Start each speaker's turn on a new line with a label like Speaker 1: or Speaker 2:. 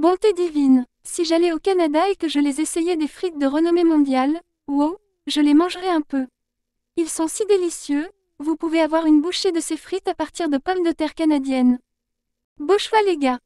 Speaker 1: Bonté divine, si j'allais au Canada et que je les essayais des frites de renommée mondiale, wow,
Speaker 2: je les mangerais un peu. Ils sont si délicieux, vous pouvez avoir une bouchée de ces frites
Speaker 1: à partir de pommes de terre canadiennes. Beau choix les gars